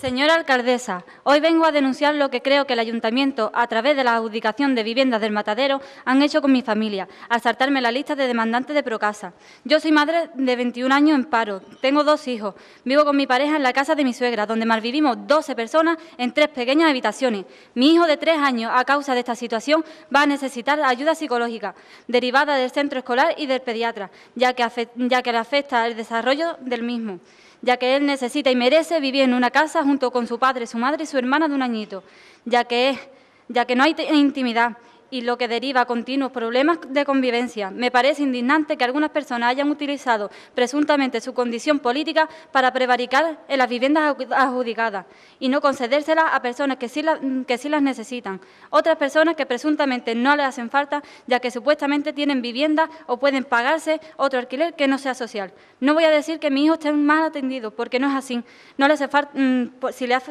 Señora alcaldesa, hoy vengo a denunciar lo que creo que el ayuntamiento, a través de la adjudicación de viviendas del matadero, han hecho con mi familia, al saltarme la lista de demandantes de Procasa. Yo soy madre de 21 años en paro, tengo dos hijos, vivo con mi pareja en la casa de mi suegra, donde vivimos 12 personas en tres pequeñas habitaciones. Mi hijo de tres años, a causa de esta situación, va a necesitar ayuda psicológica, derivada del centro escolar y del pediatra, ya que, ya que le afecta el desarrollo del mismo ya que él necesita y merece vivir en una casa junto con su padre, su madre y su hermana de un añito, ya que, ya que no hay intimidad y lo que deriva a continuos problemas de convivencia. Me parece indignante que algunas personas hayan utilizado presuntamente su condición política para prevaricar en las viviendas adjudicadas y no concedérselas a personas que sí, que sí las necesitan. Otras personas que presuntamente no les hacen falta, ya que supuestamente tienen vivienda o pueden pagarse otro alquiler que no sea social. No voy a decir que mi hijos estén mal atendidos, porque no es así. No le hace falta, mm, pues, si, le hace,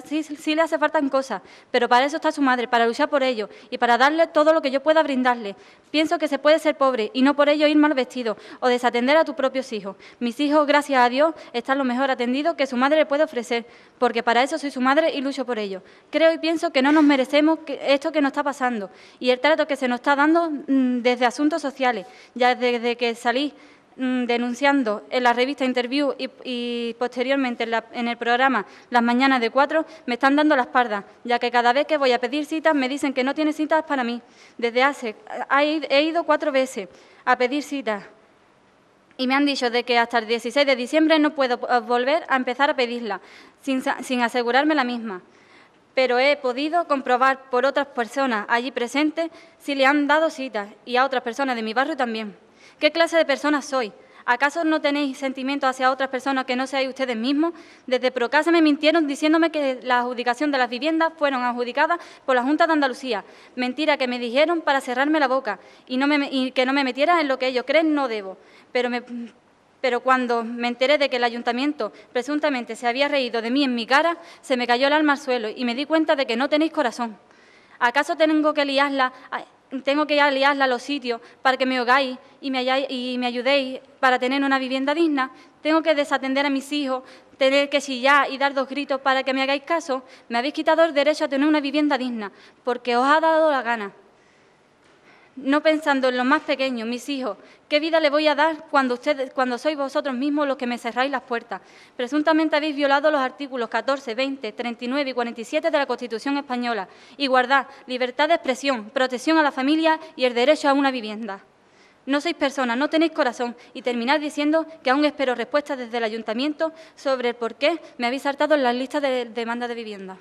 cosas, pero para eso está su madre, para luchar por ello y para darle todo lo que yo pueda brindarle. Pienso que se puede ser pobre y no por ello ir mal vestido o desatender a tus propios hijos. Mis hijos, gracias a Dios, están lo mejor atendidos que su madre le puede ofrecer, porque para eso soy su madre y lucho por ello. Creo y pienso que no nos merecemos esto que nos está pasando y el trato que se nos está dando mm, desde asuntos sociales, ya desde que salí Mm, denunciando en la revista Interview y, posteriormente en, el programa Las Mañanas de Cuatro, me están dando la espalda, ya que cada vez que voy a pedir citas me dicen que no tiene citas para mí. Desde hace, he ido cuatro veces a pedir citas y me han dicho de que hasta el 16 de diciembre no puedo eh, volver a empezar a pedirla, sin asegurarme la misma pero he podido comprobar por otras personas allí presentes si le han dado citas y a otras personas de mi barrio también. ¿Qué clase de personas soy? ¿Acaso no tenéis sentimientos hacia otras personas que no seáis ustedes mismos? Desde Procasa me mintieron diciéndome que la adjudicación de las viviendas fueron adjudicadas por la Junta de Andalucía. Mentira que me dijeron para cerrarme la boca y, que no me metiera en lo que ellos creen no debo. Pero pero cuando me enteré de que el ayuntamiento presuntamente se había reído de mí en mi cara, se me cayó el alma al suelo y me di cuenta de que no tenéis corazón. ¿Acaso tengo que liarla tengo que ir a los sitios para que me hogáis y me, y me ayudéis para tener una vivienda digna, tengo que desatender a mis hijos, tener que chillar y dar dos gritos para que me hagáis caso, me habéis quitado el derecho a tener una vivienda digna, porque os ha dado la gana no pensando en los más pequeños, mis hijos. ¿Qué vida le voy a dar cuando, cuando sois vosotros mismos los que me cerráis las puertas? Presuntamente habéis violado los artículos 14, 20, 39 y 47 de la Constitución española. Igualdad, libertad de expresión, protección a la familia y el derecho a una vivienda. No sois personas, no tenéis corazón y terminad diciendo que aún espero respuestas desde el ayuntamiento sobre el por qué me habéis saltado en las listas de demanda de vivienda.